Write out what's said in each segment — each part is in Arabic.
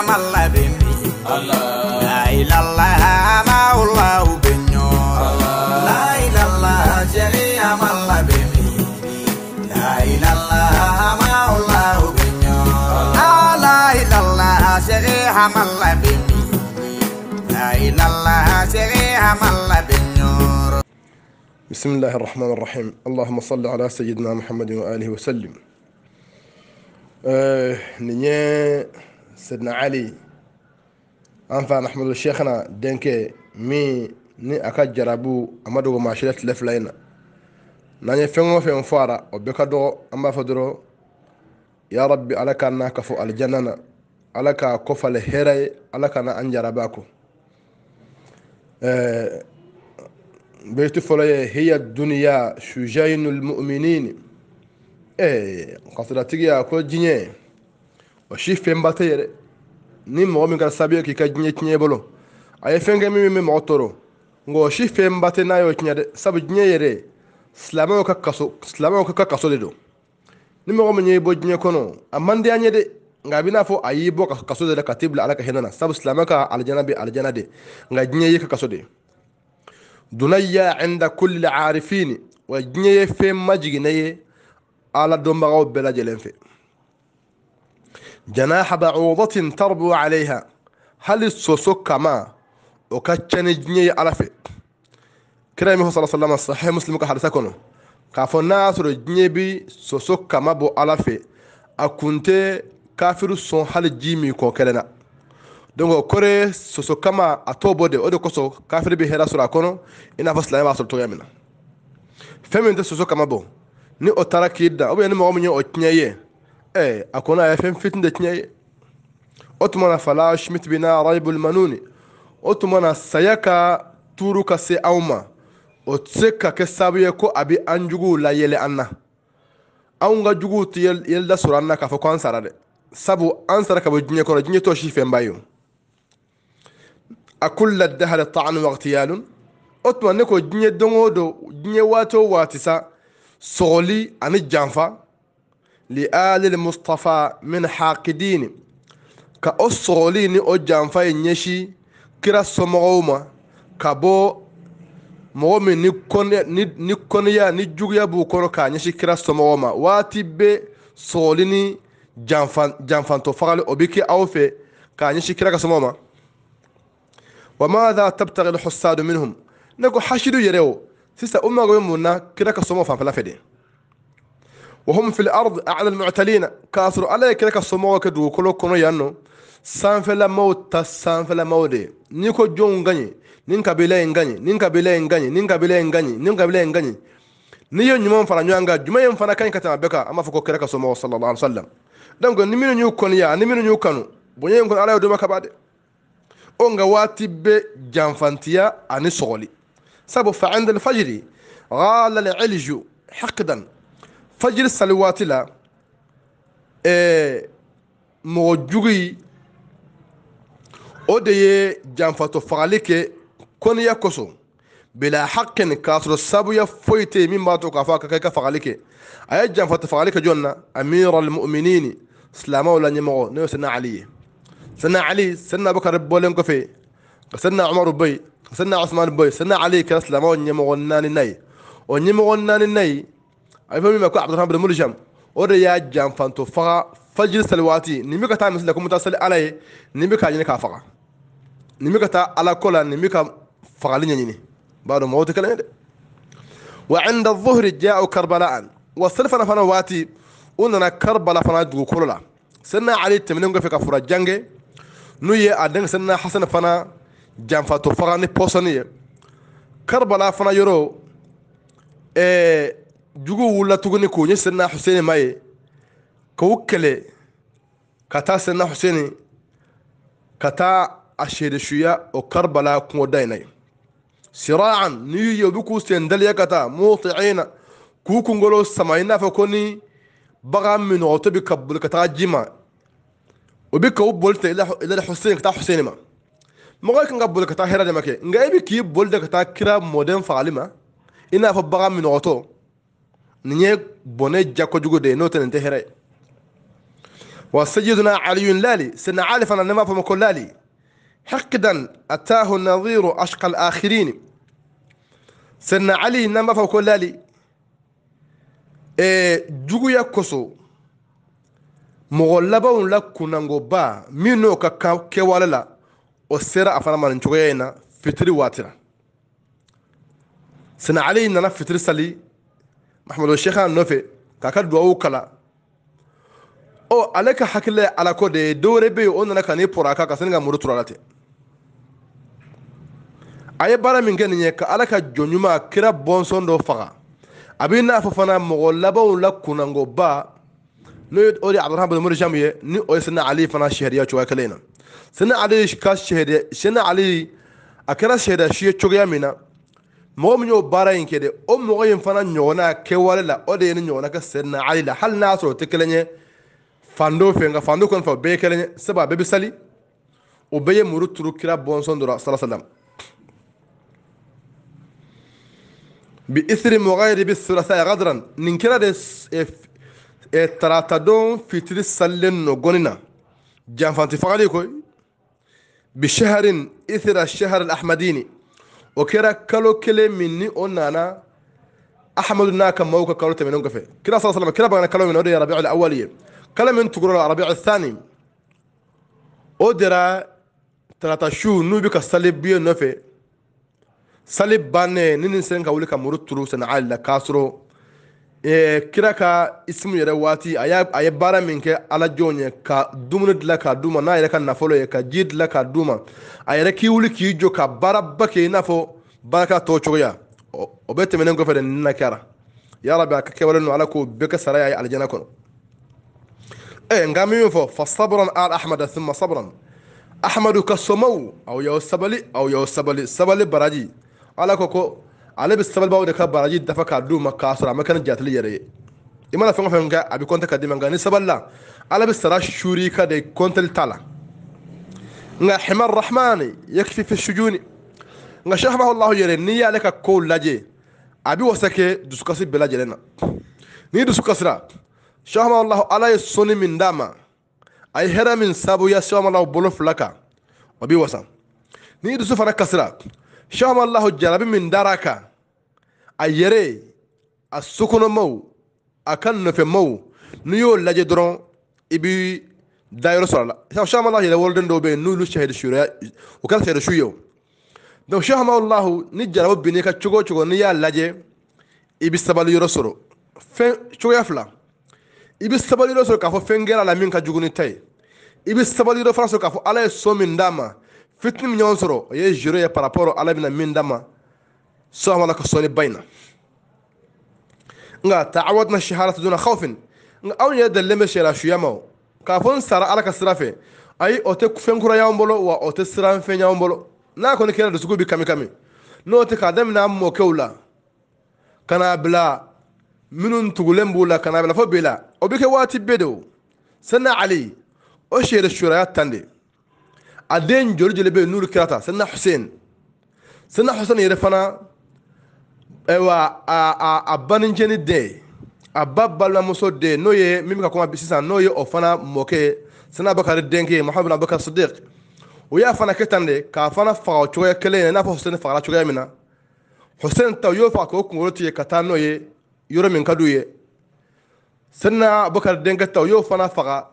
ما الله بني لا إله الله ما الله لا إله الله جري ما الله بني لا إله الله ما الله لا إله الله جري ما الله بني لا إله الله جري ما الله بسم الله الرحمن الرحيم اللهم صل على سيدنا محمد وآله وسلم آه نيه sidna cali anfaa maxamedul sheekhna denke mi ni a ka jara buu a ma dogo maa shida tile fila in na n'an ye fɛn o fɛn fɔ a la o bɛɛ ka dɔgɔ an b'a fɔ dɔrɔn ya rabbi ala ka na ka fɔ alijanna na ala k'a kɔfale hɛrɛ ye ala kana an jaraba ko ɛɛ eh, bɛyitu fɔlɔ ye hiya duniya sujayinul mu'minin ɛɛ eh, kasɔrɔtigi ko diɲɛ o si fɛnba tɛ yɛrɛ ni mɔgɔ min kɛra sababu ye k'i ka diɲɛ tiɲɛ bolo a ye fɛn kɛ min bɛ mɔgɔ tɔɔrɔ nka o si fɛnba tɛ n'a y'o tiɲɛ dɛ sabu diɲɛ yɛrɛ silamɛw ka kaso silamɛw ka kaso de don ni mɔgɔ min y'i bɔ diɲɛ kɔnɔ a man di an ye dɛ nka a bɛ n'a fɔ a y'i bɔ kaso de la ka t'i bila ala ka hinɛ na sabu silamɛ ka alijana bɛ alijana de nka diɲɛ y'i ka kaso de dunaya inda kulli arifin wa diɲɛ ye fɛn majigin ne ye ala dɔnbagaw bɛɛ lajɛlen fɛ janaha ba'udatin tarbu alaiha hali soso kama o ka cani diɲɛ ye ala fɛ kira ye min fɔ sala salama sahih muslim ka hadisa kɔnɔ k'a fɔ n'a y'a sɔrɔ diɲɛ bi soso kama bɔ ala fɛ a kun tɛ kafiru sɔn hali ji min kɔ kɛlɛ na donc o kɔrɔ soso kama a t'o bɔ ni o taara k'i da ni mɔgɔ o tiɲɛ ye اي اكون عارفين فتنة ني اتمنى فلاش مت بنا ريب المنوني اتمنى سيكا تورك سي اوما otseka ke sabuye ko abi an jugu la yele anna anw ka jugu tɛ yelida sɔrɔ an na k'a fɔ k'an sara dɛ sabu an sara ka bɔ diɲɛ kɔrɔ diɲɛ tɔ si fɛnba ye o a kulla dahara ta'anu waqtiyalun o tuma ne ko diɲɛ لآل المصطفى من حاقدين كأسرولين أجانفاي نيشي كرا سمعوما كبو مومي نيكونيا نيجوغيا بوكونوكا نيشي كرا سمعوما واتي بي سوليني جانفان جانفان تو فغالي اوفي كان يشي كراك سموما وماذا تبتغي الحصاد منهم نكو حشدو يريو سيسا اما غيمونا كراك سموما فلا فدي وهم في الأرض أعلى المعتلين كاثر عليك لك الصموة كدو كلو كنو يانو سانفلا موتا سانفلا مودي نيكو جون غني نينكا بلين غني نينكا بلين غني نينكا بلين غني نينكا بلين غني نيو نيمون فرا نيو انغا جمعي انفرا كاين كتما بكا أما فكو كلك الصموة صلى الله عليه وسلم دونك نيمينو نيو كون يا نيمينو نيو كانو بنيو نكون على يدوما كبادي onga wati be janfantiya ani sogoli sabu fa inda alfajri ghala alilju فجر السلوات لا إيه موجوري أودي جانفاتو فعليك كون يكوسو بلا حق كاسر السابو فويتي من باتو كافاك كيكا فعليك أي جانفاتو فعليك جونا أمير المؤمنين سلام ولا نيمو نيو سنا علي سنا علي سنة بكر بولين كوفي سنا عمر بي سنة عثمان بي سنة علي كاسلام ونيمو ناني ناي ونيمو ناني ناي alifamima ko abdurahman bin muljam o de y'a janfanto faga fajiri seli waati nin bɛ ka taa misi ko n taa seli ala ye nin bɛ k'a ɲini k'a faga nin bɛ ka taa ala ko la nin bɛ ka fagali ɲɛɲini b'a dɔn mɔgɔw tɛ kelen ye dɛ wa inda zuhri ja'u karbala'an wa seli fana fana waati u nana karbala fana dugukolo la sanna ali tɛmɛnen kɔfɛ ka fura jange n'u ye a denkɛ sanna hasan fana janfato faga ni pɔsɔni ye karbala fana yɔrɔ ɛɛ juguwula tuguni kunye sayyidina xuseyni maye kawu kale kataa sayyidina xuseyni kataa asheedashuya oo karbala kuwo daynay siraacan niyu yobi kuu seendalya kataa muuticiina kuu kungolo samaynafa koni baqa minooto bika bulkataa jima obika u bolta ilaa xuseyni kataa xuseynima maqoykanka bulkataa heranimake nga ebi kii bolda kataa kira moden faalima inaafa baqa minooto nin ye bɔnɛ ja kojugu de ye n'o tɛ nin tɛ hɛrɛ wa sayiduna aliyun lali sena ali fana ne e, b'a fɔ ma ko lali hakidan atahu nadiru ashqa alakhirini sena ali n'an b'a fɔ ko lali eh, juguya koso mɔgɔ labanw la kunnangoba min n'o ka kɛwale la o sera a fana ma nin cogoya in na fitiri waati la sena ali nana fitiri sali mahamado shekha nɔfɛ k'a ka duwawu kala ɔ ale ka hakilila ala ko de ye dɔ wɛrɛ bɛ yen o nana ka n'i pɔrɔ a kan ka sani ka muru turu a la ten a ye baara min kɛ nin ye ka ala ka jɔn ɲuman kira bɔnsɔn dɔ faga a b'i n'a fɔ fana mɔgɔ labanw la kunnangoba n'o ye o de abudulayi bin murijamu ye ni o ye sani ali fana sariya cogoya kelen na sani ali ka sariya sani ali a kɛra sariya si ye cogoya min na مو بارين يو كده أم مغيم فنا نيونا كوالي لا أدين نيونا كسرنا علي لا حال ناسو تكلني فاندو فينغا فاندو كون فا بيكلني سبا بيبي سالي وبيه مروت ترو كرا بون صلى الله عليه وسلم بإثر مغير بسرسة غدرا ننكرا دس إف إيه إتراتادون إيه في تريس سالي نغونينا فانتي فغالي كوي بشهر إثر الشهر الأحمديني o kɛra kalo kelen min ni o nana axmadu n'a ka maaw ka kalo tɛmɛnen kɔfɛ kira sa slam kira bagana kalo min o de ye rabicu alawal ye kalo min tugura la thani o dira tarata su n'u bi ka sali biye nɔfɛ sali bannen ni nin sen ka wuli ka muru turu sɛnɛcali la k'a sɔrɔ kira ka ismu yɛrɛ waati a y'a a ye baara min kɛ ala jɔn ka dumuni dilan k'a d'u ma n'a yɛrɛ ka nafolo ye ka ji dilan k'a d'u ma a yɛrɛ k'i wuli k'i jɔ ka baaraba kɛ i n'a fɔ baaraka tɔ cogoya o bɛɛ tɛmɛnen kɔfɛ de nin kɛra yarabi a ka kɛwale ninnu ala k'o bɛɛ kɛ sara y'a ye alijana kɔnɔ ɛɛ nka min bɛ fɔ fa sabaran ala ahmada sima sabaran ahmadu ka somaw aw y'aw sabali aw y'aw sabali sabali baraji ala ko ko ale bɛ sabali b'aw de ka baraji dafa k'a d'u ma k'a sɔrɔ a ma kɛ ni yɛrɛ ye i mana fɛn o fɛn kɛ a bɛ kɔntɛ ka d'i ma nka ni sabali la ala bɛ sara suuri i ka de kɔntɛli t'a la nka himar rahmani yakifi sujuni nka shahabahulahu yɛrɛ n'i y'ale ka kow lajɛ a bɛ wasa kɛ dusukasi bɛɛ lajɛlen na n'i dusu kasira shahabahulahu ala ye sɔnni min d'a ma a ye hɛrɛ min sabuya shahabahulahu bolo fila kan o bɛ wasa n'i dusu fana kasira shahabahulahu jarabi min dar'a kan a yɛrɛ a sokɔnɔmaw a ka nɔfɛmaw n'i y'o lajɛ dɔrɔn i bi dayɔrɔ sɔrɔ a la shahama yɛrɛ woloden dɔw bɛ yen n'olu shahidu suriya o kɛra shahidu su ye o donc shahama ni jaraw bin'i ka cogo o cogo n'i y'a lajɛ i bi sabali yɔrɔ sɔrɔ fɛn cogoya fila i bi sabali yɔrɔ sɔrɔ k'a fɔ fɛn kɛra a la min ka jugu ni ta ye i bi sabali yɔrɔ fana sɔrɔ k'a fɔ ala ye so min d'a ma fitini min ɲɔgɔn sɔrɔ o ye zero ye par rapport ala bɛna min d'a ma سوهم لك الصليب بينا nga تعودنا الشهادة دون خوف أو يد لم شلا شيمو كافون سارة على كسرافة أي أوتك فين كرا يوم بلو وأوتك سران فين يوم بلو نا كوني كلا دسكو بكامي كامي n'o tɛ k'a daminɛ mɔkɛw la ka n'a bila minnu tugulen b'u la ka n'a bila fo bi la o bɛ kɛ waati bɛɛ de o sanna ali o seere suraya tan de a den joli joli bɛ yen n'olu kɛra tan sanna hussein sanna hussein yɛrɛ fana ayiwa a a a banincɛni den a ba balimamuso den n'o ye min bɛ ka kuma sisan n'o ye o fana mɔkɛ sani abakari denkɛ muhamadu abakari sadiq u y'a fana kɛ tan de k'a fana faga o cogoya kelen in na i n'a fɔ husɛni fagara cogoya min na husɛni ta u y'o faga k'o kunkolo tigɛ ka taa n'o ye yɔrɔ min ka d'u ye sani abakari denkɛ ta u y'o fana faga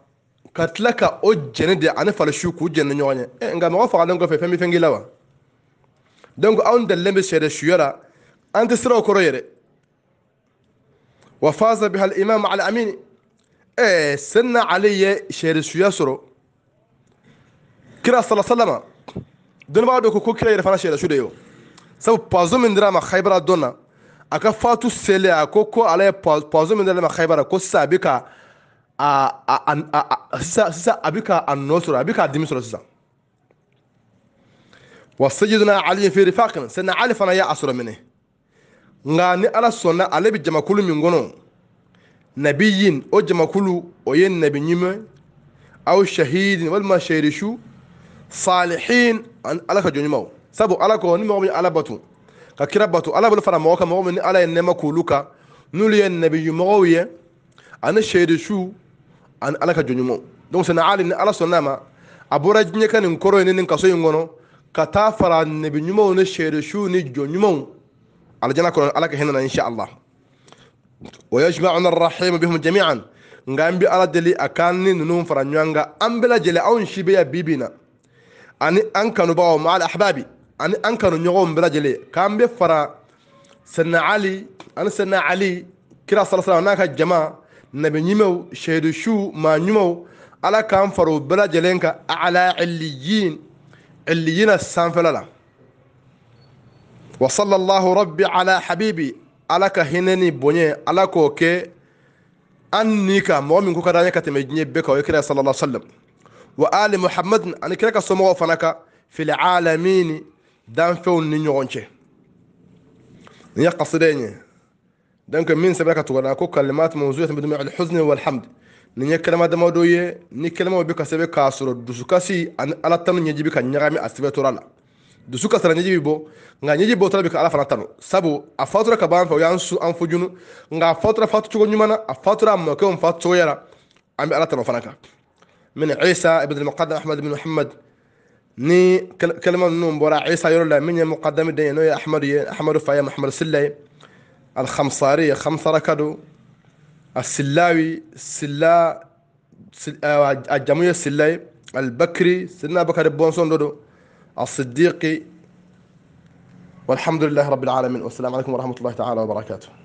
ka tila ka o jeni de ani falisiw k'u jeni ni ɲɔgɔn ye nka mɔgɔ fagalen kɔfɛ fɛn bɛ fɛn k'i la wa donc anw dalilen bɛ sariya suya la. أنت سرو كريري وفاز بها الإمام على أمين إيه سنة علي شير شو يسرو كرا صلى الله دون بعد كوكو كرا يرفعنا شير شو ديو سو بازو من دراما خيبرة دونا أكا فاتو سيلي أكوكو على بازو من دراما خيبرة كو سابيكا سيسا أبيكا النصر أبيكا ديمسر سيسا وسجدنا علي في رفاقنا سنة علي فانا يا أسر منه nga ni ala sɔnna ale bɛ jamakulu min kɔnɔ nabi yin o jamakulu o ye nabi ɲuman aw shahidin walima shahirishu salihin ani ala ka jɔnɲumanw sabu ala kɔ ni mɔgɔ min ye ala bato ka kira bato ala b'olu fara mɔgɔ kan mɔgɔ min ni ala ye nɛɛma k'olu kan n'olu ye nabiyumɔgɔw ye ani shahirishu ani ala ka jɔnɲumanw donc sɛnɛ ali ni ala sɔnna a ma a bɔra diɲɛ ka nin kɔrɔ ye ni nin kaso in kɔnɔ ka taa fara nabi ɲumanw ni shahirishu ni jɔnɲumanw على جناك عليك هنا إن شاء الله ويجمعنا الرحيم بهم جميعا ngambi ala deli akanni nunum faranyanga ambela jele awon shibeya bibina ani ankanu bawo ma al ahbabi ani ankanu nyogo mbela jele kambe fara sanna ali ani sanna ali kira sallallahu alaihi wasallam jama nabi nyimew shaidu shu ma nyumew ala kan faro bela jelenka ala illiyin illiyina sanfela la وصلى الله ربي على حبيبي ala ka hinɛ ni bonya ala k'o kɛ an ni kan mɔgɔ min ko ka d'an ye ka tɛmɛ diɲɛ bɛɛ kan o ye kira sallallahu alaihi wa sallam wa ali muhammadin ani kira ka somɔgɔw fana kan fili alamini danfɛnw ni ɲɔgɔn cɛ nin ye kasida in ye donc min sɛbɛnna ka tugu na ko kalimat mawzuya tun bɛ tɛmɛ alhuzni walhamd nin ye kɛlɛma damadɔ ye ni kɛlɛmaw bɛ ka sɛbɛn k'a sɔrɔ dusukasi ani ala tanu ɲɛji bɛ ka ɲagami a sɛbɛn tora la dusuka tara ɲɛji bi bɔ nka ɲɛji bɔ tara bi ka ala fana tanu sabu a fatura ka ban fɛ o y'an su an fujunu nka a fatura fatu cogo ɲuman na a fatura a mɔkɛw fatu cogoya la an bɛ ala tanu fana kan min isa ibn muqaddam ahmad ibn muhammad ni kalima ninnu bɔra isa yɔrɔ la min ye muqaddami den ye n'o ye ahmadu ye ahmadu fa ye muhammad silla ye alhamsari hamsaraka do a sillawi silla a jamu ye silla ye albakri sidina bakari bɔnsɔn dɔ do الصديقي والحمد لله رب العالمين والسلام عليكم ورحمة الله تعالى وبركاته